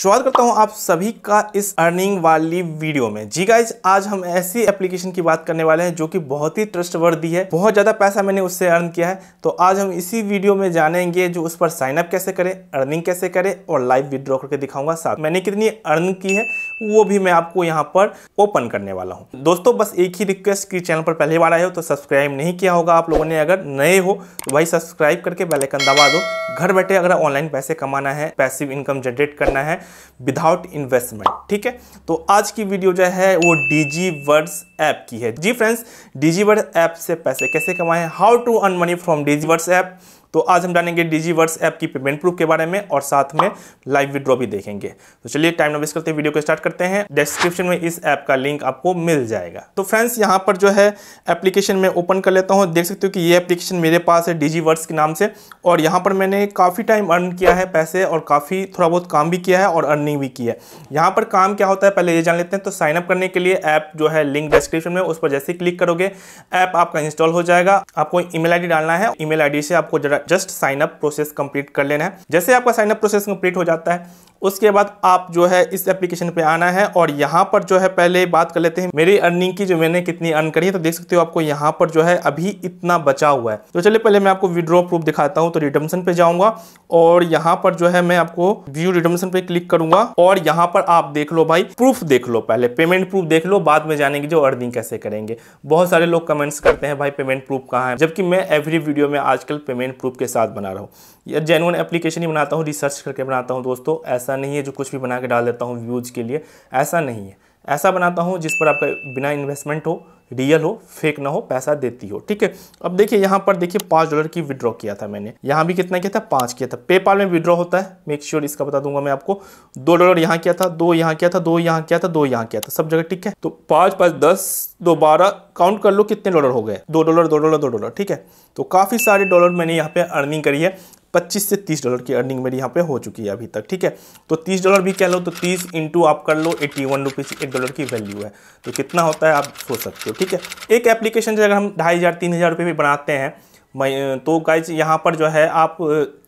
स्वागत करता हूं आप सभी का इस अर्निंग वाली वीडियो में जी गाइज आज हम ऐसी एप्लीकेशन की बात करने वाले हैं जो कि बहुत ही ट्रस्टवर्दी है बहुत ज़्यादा पैसा मैंने उससे अर्न किया है तो आज हम इसी वीडियो में जानेंगे जो उस पर साइन अप कैसे करें अर्निंग कैसे करें और लाइव विद्रॉ करके दिखाऊंगा साथ मैंने कितनी अर्न की है वो भी मैं आपको यहाँ पर ओपन करने वाला हूँ दोस्तों बस एक ही रिक्वेस्ट की चैनल पर पहली बार आए हो तो सब्सक्राइब नहीं किया होगा आप लोगों ने अगर नए हो तो भाई सब्सक्राइब करके बेलाइकन दबा दो घर बैठे अगर ऑनलाइन पैसे कमाना है पैसिव इनकम जनरेट करना है विदाउट इन्वेस्टमेंट ठीक है तो आज की वीडियो जो है वो डीजी वर्ड्स ऐप की है जी फ्रेंड्स डीजी वर्ड्स ऐप से पैसे कैसे कमाएं how to earn money from Digi words app तो आज हम जानेंगे डिजीवर्स ऐप की पेमेंट प्रूफ के बारे में और साथ में लाइव विड्रॉ भी देखेंगे तो चलिए टाइम नवेस्ट करते वीडियो को स्टार्ट करते हैं डिस्क्रिप्शन में इस ऐप का लिंक आपको मिल जाएगा तो फ्रेंड्स यहाँ पर जो है एप्लीकेशन में ओपन कर लेता हूँ देख सकते हो कि ये एप्लीकेशन मेरे पास है डिजीवर्स के नाम से और यहाँ पर मैंने काफ़ी टाइम अर्न किया है पैसे और काफ़ी थोड़ा बहुत काम भी किया है और अर्निंग भी की है यहाँ पर काम क्या होता है पहले ये जान लेते हैं तो साइनअप करने के लिए ऐप जो है लिंक डिस्क्रिप्शन में उस पर जैसे क्लिक करोगे ऐप आपका इंस्टॉल हो जाएगा आपको ईमेल आईडी डालना है ईमेल आईडी से आपको जरा just sign up process complete कर लेना है जैसे आपका साइन अप प्रोसेस कंप्लीट हो जाता है उसके बाद आप जो है इस एप्लीकेशन पे आना है और यहाँ पर जो है पहले बात कर लेते हैं मेरी अर्निंग की जो मैंने कितनी अर्न करी है तो देख सकते हो आपको यहाँ पर जो है अभी इतना बचा हुआ है तो चलिए पहले मैं आपको विड्रॉ प्रूफ दिखाता हूँ तो रिडम्सन पे जाऊंगा और यहाँ पर जो है मैं आपको व्यू रिडम्सन पे क्लिक करूंगा और यहाँ पर आप देख लो भाई प्रूफ देख लो पहले पेमेंट प्रूफ देख लो बाद में जानेंगे जो अर्निंग कैसे करेंगे बहुत सारे लोग कमेंट्स करते हैं भाई पेमेंट प्रूफ कहाँ है जबकि मैं एवरी वीडियो में आजकल पेमेंट प्रूफ के साथ बना रहा हूँ या जेनुअन एप्लीकेशन ही बनाता हूँ रिसर्च करके बनाता हूँ दोस्तों ऐसा नहीं है जो कुछ भी बना के डाल देता हूँ व्यूज़ के लिए ऐसा नहीं है ऐसा बनाता हूँ जिस पर आपका बिना इन्वेस्टमेंट हो रियल हो फेक ना हो पैसा देती हो ठीक है अब देखिए यहाँ पर देखिए पाँच डॉलर की विड्रॉ किया था मैंने यहाँ भी कितना किया था पाँच किया था पेपाल में विड्रॉ होता है मेक श्योर sure इसका बता दूंगा मैं आपको दो डॉलर यहाँ किया था दो यहाँ किया था दो यहाँ किया था दो यहाँ किया था सब जगह ठीक है तो पाँच पाँच दस दो बारह काउंट कर लो कितने डॉलर हो गए दो डॉलर दो डॉलर दो डॉलर ठीक है तो काफ़ी सारे डॉलर मैंने यहाँ पे अर्निंग करी है 25 से 30 डॉलर की अर्निंग मेरी यहाँ पे हो चुकी है अभी तक ठीक है तो 30 डॉलर भी कह लो तो 30 इंटू आप कर लो एट्टी वन रुपीज़ एक डॉलर की वैल्यू है तो कितना होता है आप सोच सकते हो ठीक है एक एप्लीकेशन से अगर हम ढाई हज़ार तीन हज़ार रुपये भी बनाते हैं तो गाइज यहाँ पर जो है आप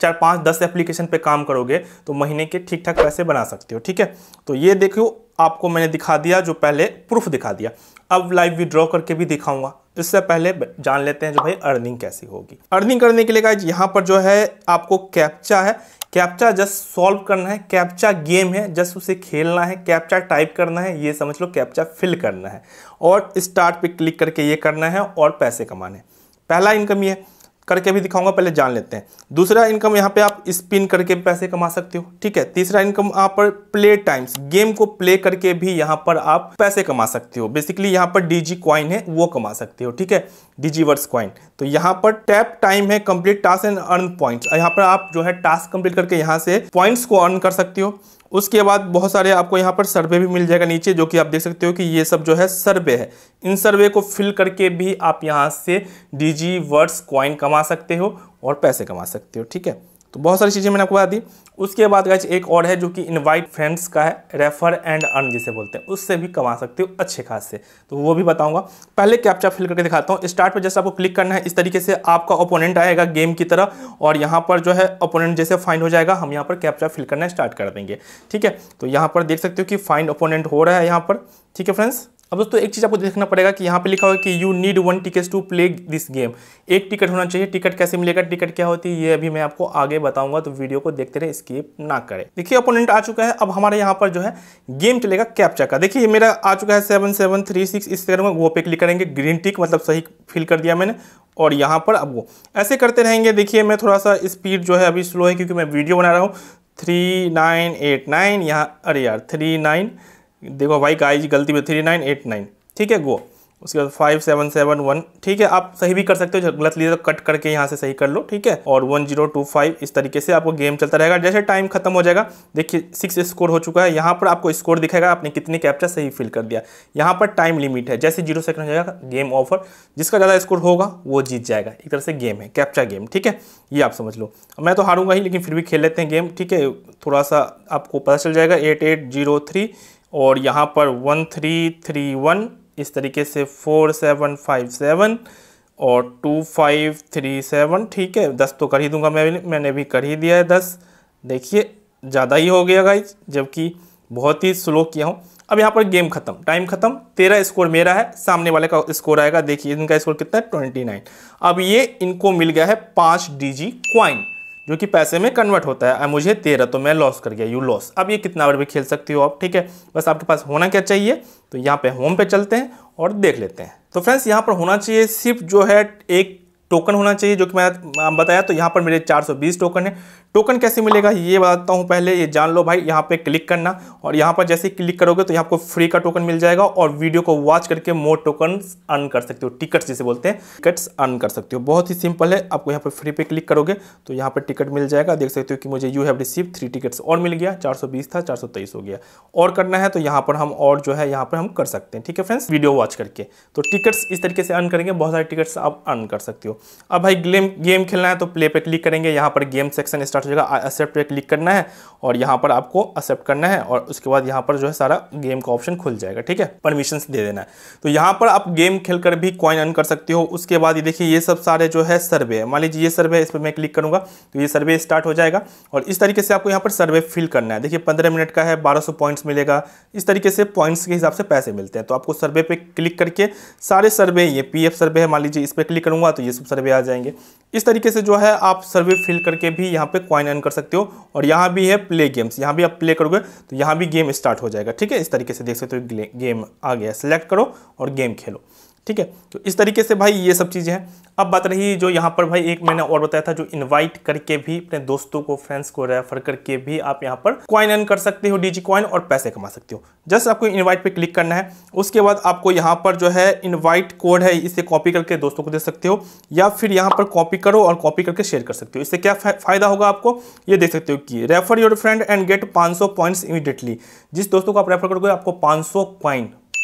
चार पाँच दस एप्लीकेशन पे काम करोगे तो महीने के ठीक ठाक पैसे बना सकते हो ठीक है तो ये देखो आपको मैंने दिखा दिया जो पहले प्रूफ दिखा दिया अब लाइव विड्रॉ करके भी दिखाऊंगा इससे पहले जान लेते हैं जो भाई अर्निंग कैसी होगी अर्निंग करने के लिए गाइज यहाँ पर जो है आपको कैप्चा है कैप्चा जस्ट सॉल्व करना है कैप्चा गेम है जस्ट उसे खेलना है कैप्चा टाइप करना है ये समझ लो कैप्चा फिल करना है और स्टार्ट पे क्लिक करके ये करना है और पैसे कमाने पहला इनकम ये है करके भी दिखाऊंगा पहले जान लेते हैं दूसरा इनकम यहाँ पे आप स्पिन करके पैसे कमा सकते हो ठीक है तीसरा इनकम आप पर प्ले टाइम्स गेम को प्ले करके भी यहाँ पर आप पैसे कमा सकते हो बेसिकली यहाँ पर डीजी क्वाइन है वो कमा सकते हो ठीक है डीजीवर्स क्वाइन तो यहाँ पर टैप टाइम है complete task and earn point यहाँ पर आप जो है टास्क कंप्लीट करके यहाँ से पॉइंट्स को अर्न कर सकते हो उसके बाद बहुत सारे आपको यहाँ पर सर्वे भी मिल जाएगा नीचे जो कि आप देख सकते हो कि ये सब जो है सर्वे है इन सर्वे को फिल करके भी आप यहाँ से डीजी वर्ड्स क्वाइन कमा कमा सकते हो और पैसे कमा सकते हो ठीक है तो बहुत सारी चीज़ें मैंने आपको बता दी उसके बाद गाइज एक और है जो कि इनवाइट फ्रेंड्स का है रेफर एंड अर्न जिसे बोलते हैं उससे भी कमा सकते हो अच्छे खास से तो वो भी बताऊंगा पहले कैप्चा फिल करके दिखाता हूँ स्टार्ट पर जैसे आपको क्लिक करना है इस तरीके से आपका ओपोनेंट आएगा गेम की तरह और यहाँ पर जो है ओपोनेंट जैसे फाइंड हो जाएगा हम यहाँ पर कैप्चा फिल करना स्टार्ट कर देंगे ठीक है तो यहाँ पर देख सकते हो कि फाइंड ओपोनेंट हो रहा है यहाँ पर ठीक है फ्रेंड्स अब दोस्तों एक चीज़ आपको देखना पड़ेगा कि यहाँ पे लिखा हुआ है कि you need one ticket to play this game एक टिकट होना चाहिए टिकट कैसे मिलेगा टिकट क्या होती है ये अभी मैं आपको आगे बताऊंगा तो वीडियो को देखते रहे स्किप ना करें देखिए अपोनेंट आ चुका है अब हमारे यहाँ पर जो है गेम चलेगा कैप्चा का देखिए मेरा आ चुका है सेवन सेवन थ्री सिक्स इस तरह वो पे क्लिक करेंगे ग्रीन टिक मतलब सही फिल कर दिया मैंने और यहाँ पर अब वो ऐसे करते रहेंगे देखिए मैं थोड़ा सा स्पीड जो है अभी स्लो है क्योंकि मैं वीडियो बना रहा हूँ थ्री नाइन एट नाइन यहाँ अरे यार थ्री नाइन देखो भाई का आई गलती में थ्री नाइन एट नाइन ठीक है गो उसके बाद फाइव सेवन सेवन वन ठीक है आप सही भी कर सकते हो गलत लीजिए तो कट करके यहाँ से सही कर लो ठीक है और वन जीरो टू फाइव इस तरीके से आपको गेम चलता रहेगा जैसे टाइम खत्म हो जाएगा देखिए सिक्स स्कोर हो चुका है यहाँ पर आपको स्कोर दिखेगा आपने कितने कैप्चर सही फिल कर दिया यहाँ पर टाइम लिमिट है जैसे जीरो सेकंड हो जाएगा गेम ऑफर जिसका ज़्यादा स्कोर होगा वो जीत जाएगा एक तरह से गेम है कैप्चा गेम ठीक है ये आप समझ लो मैं तो हारूंगा ही लेकिन फिर भी खेल लेते हैं गेम ठीक है थोड़ा सा आपको पता चल जाएगा एट एट जीरो थ्री और यहाँ पर वन थ्री थ्री वन इस तरीके से फोर सेवन फाइव सेवन और टू फाइव थ्री सेवन ठीक है दस तो कर ही दूंगा मैं मैंने भी कर ही दिया है दस देखिए ज़्यादा ही हो गया गाइज जबकि बहुत ही स्लो किया हूँ अब यहाँ पर गेम खत्म टाइम खत्म तेरह स्कोर मेरा है सामने वाले का स्कोर आएगा देखिए इनका स्कोर कितना है ट्वेंटी नाइन अब ये इनको मिल गया है पाँच डी जी क्वाइन जो कि पैसे में कन्वर्ट होता है मुझे तेरह तो मैं लॉस कर गया यू लॉस अब ये कितना बार भी खेल सकती हो आप ठीक है बस आपके पास होना क्या चाहिए तो यहाँ पे होम पे चलते हैं और देख लेते हैं तो फ्रेंड्स यहाँ पर होना चाहिए सिर्फ जो है एक टोकन होना चाहिए जो कि मैं बताया तो यहाँ पर मेरे 420 टोकन है टोकन कैसे मिलेगा ये बताता हूँ पहले ये जान लो भाई यहाँ पे क्लिक करना और यहाँ पर जैसे क्लिक करोगे तो यहाँ आपको फ्री का टोकन मिल जाएगा और वीडियो को वॉच करके मोर टोकन अर्न कर सकते हो टिकट्स जिसे बोलते हैं टिकट्स अर्न कर सकते हो बहुत ही सिंपल है आपको यहाँ पर फ्री पे क्लिक करोगे तो यहाँ पर टिकट मिल जाएगा देख सकते हो कि मुझे you have receive three tickets और मिल गया चार था चार हो गया और करना है तो यहाँ पर हम और जो है यहाँ पर हम कर सकते हैं ठीक है फ्रेंड्स वीडियो वॉच करके तो टिकट्स इस तरीके से अर्न करेंगे बहुत सारे टिकट्स आप अर्न कर सकते हो अब भाई गेम गेम खेलना है तो प्ले पर क्लिक करेंगे यहाँ पर गेम सेक्शन स्टार्ट स्टार्ट हो जाएगा एक्सेप्ट पे क्लिक करना है और यहाँ पर आपको एक्सेप्ट करना है और उसके बाद यहाँ पर जो है सारा गेम का ऑप्शन खुल जाएगा ठीक है परमिशन दे देना है तो यहाँ पर आप गेम खेल कर भी कॉइन अर्न कर सकते हो उसके बाद ये देखिए ये सब सारे जो है सर्वे है मान लीजिए ये सर्वे इस पर मैं क्लिक करूँगा तो ये सर्वे स्टार्ट हो जाएगा और इस तरीके से आपको यहाँ पर सर्वे फिल करना है देखिए पंद्रह मिनट का है बारह पॉइंट्स मिलेगा इस तरीके से पॉइंट्स के हिसाब से पैसे मिलते हैं तो आपको सर्वे पर क्लिक करके सारे सर्वे ये पी सर्वे है मान लीजिए इस पर क्लिक करूँगा तो ये सब सर्वे आ जाएंगे इस तरीके से जो है आप सर्वे फिल करके भी यहाँ पर कॉइन अर्न कर सकते हो और यहाँ भी है प्ले गेम्स यहाँ भी आप प्ले करोगे तो यहाँ भी गेम स्टार्ट हो जाएगा ठीक है इस तरीके से देख सकते हो गेम आ गया सेलेक्ट करो और गेम खेलो ठीक है तो इस तरीके से भाई ये सब चीज़ें हैं अब बात रही जो यहाँ पर भाई एक मैंने और बताया था जो इनवाइट करके भी अपने दोस्तों को फ्रेंड्स को रेफर करके भी आप यहाँ पर क्वाइन अर्न कर सकते हो डीजी क्वाइन और पैसे कमा सकते हो जस्ट आपको इनवाइट पे क्लिक करना है उसके बाद आपको यहाँ पर जो है इनवाइट कोड है इसे कॉपी करके दोस्तों को दे सकते हो या फिर यहाँ पर कॉपी करो और कॉपी करके शेयर कर सकते हो इससे क्या फायदा होगा आपको ये देख सकते हो कि refer your friend and get पाँच पॉइंट्स इमीडिएटली जिस दोस्तों को आप रेफर करोगे आपको पाँच सौ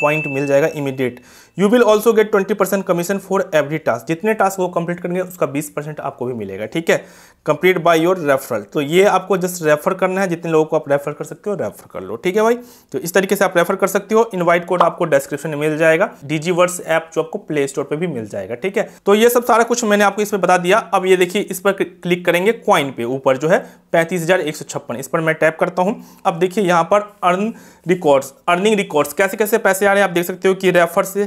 पॉइंट मिल जाएगा immediate you will also get twenty percent commission for every task जितने टास्क वो कंप्लीट करेंगे उसका बीस परसेंट आपको भी मिलेगा ठीक है कंप्लीट बाय योर रेफरल तो ये आपको जस्ट रेफर करना है जितने लोगों को आप रेफर कर सकते हो रेफर कर लो ठीक है भाई तो इस तरीके से आप रेफर कर सकते हो इन्वाइट कोड आपको डिस्क्रिप्शन में मिल जाएगा डीजी वर्ड्स ऐप जो आपको प्ले स्टोर पर भी मिल जाएगा ठीक है तो ये सब सारा कुछ मैंने आपको इसमें बता दिया अब ये देखिए इस पर क्लिक करेंगे क्वाइन पे ऊपर जो है पैंतीस इस पर मैं टैप करता हूँ अब देखिए यहाँ पर अर्न रिकॉर्ड्स अर्निंग रिकॉर्ड्स कैसे कैसे पैसे जा रहे हैं आप देख सकते हो कि रेफर से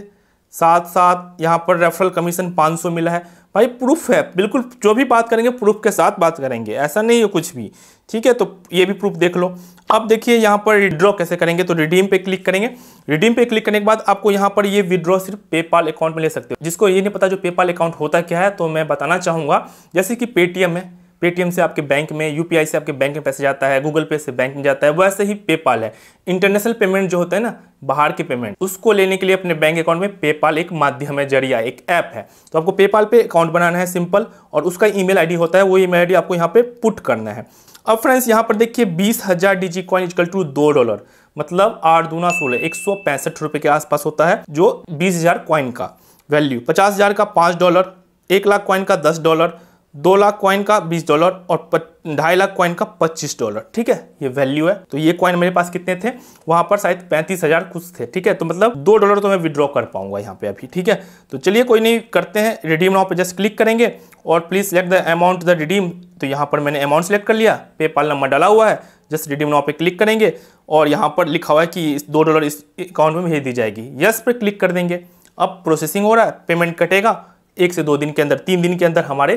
साथ साथ यहाँ पर रेफरल कमीशन 500 मिला है भाई प्रूफ है बिल्कुल जो भी बात करेंगे प्रूफ के साथ बात करेंगे ऐसा नहीं है कुछ भी ठीक है तो ये भी प्रूफ देख लो अब देखिए यहाँ पर विड्रॉ कैसे करेंगे तो रिडीम पे क्लिक करेंगे रिडीम पे क्लिक करने के बाद आपको यहाँ पर ये विड्रॉ सिर्फ पेपाल अकाउंट में ले सकते हो जिसको ये नहीं पता जो पेपाल अकाउंट होता क्या है तो मैं बताना चाहूँगा जैसे कि पेटीएम है पेटीएम से आपके बैंक में यूपीआई से आपके बैंक में पैसे जाता है गूगल पे से बैंक में जाता है वैसे ही पेपाल है इंटरनेशनल पेमेंट जो होता है ना बाहर के पेमेंट उसको लेने के लिए अपने बैंक अकाउंट में पेपाल एक माध्यम है जरिया एक ऐप है तो आपको पेपाल पे अकाउंट बनाना है सिंपल और उसका ईमेल आईडी होता है वो ईमेल आईडी आपको यहाँ पे पुट करना है अब फ्रेंड्स यहाँ पर देखिए बीस हजार डिजी कॉइन इजकल टू दो डॉलर मतलब आठ दूना सोलह एक सौ पैंसठ रुपए के आसपास होता है जो बीस हजार कॉइन का वैल्यू पचास हजार का पांच डॉलर एक लाख कॉइन का दस डॉलर दो लाख कॉइन का बीस डॉलर और ढाई लाख कॉइन का पच्चीस डॉलर ठीक है ये वैल्यू है तो ये कॉइन मेरे पास कितने थे वहां पर शायद पैंतीस हजार कुछ थे ठीक है तो मतलब दो डॉलर तो मैं विड्रॉ कर पाऊंगा यहाँ पे अभी ठीक है तो चलिए कोई नहीं करते हैं रिडीम नाउ पे जस्ट क्लिक करेंगे और please select the amount the redeem तो यहाँ पर मैंने अमाउंट सेलेक्ट कर लिया पेपाल नंबर डाला हुआ है जस्ट रिडीम नाउ पे क्लिक करेंगे और यहाँ पर लिखा हुआ है कि इस दो डॉलर इस अकाउंट में भेज दी जाएगी यस पर क्लिक कर देंगे अब प्रोसेसिंग हो रहा है पेमेंट कटेगा एक से दो दिन के अंदर तीन दिन के अंदर हमारे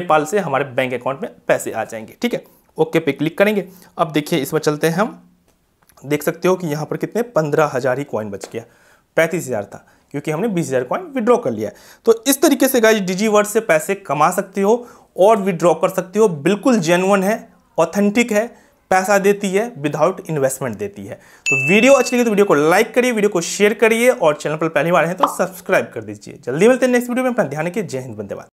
पेपाल से हमारे बैंक अकाउंट में पैसे आ जाएंगे ठीक है ओके पे क्लिक करेंगे अब देखिए इसमें चलते हैं हम देख सकते हो कि यहाँ पर कितने पंद्रह हज़ार ही कॉइन बच गया पैंतीस हज़ार था क्योंकि हमने बीस हज़ार कॉइन विड्रॉ कर लिया है तो इस तरीके से गाइज वर्ड से पैसे कमा सकते हो और विड्रॉ कर सकते हो बिल्कुल जेनुअन है ऑथेंटिक है पैसा देती है विदाउट इन्वेस्टमेंट देती है तो वीडियो अच्छी लगी तो वीडियो को लाइक करिए वीडियो को शेयर करिए और चैनल पर पहली बार है तो सब्सक्राइब कर दीजिए जल्दी मिलते हैं नेक्स्ट वीडियो में अपना ध्यान रखिए जय हिंद बंदे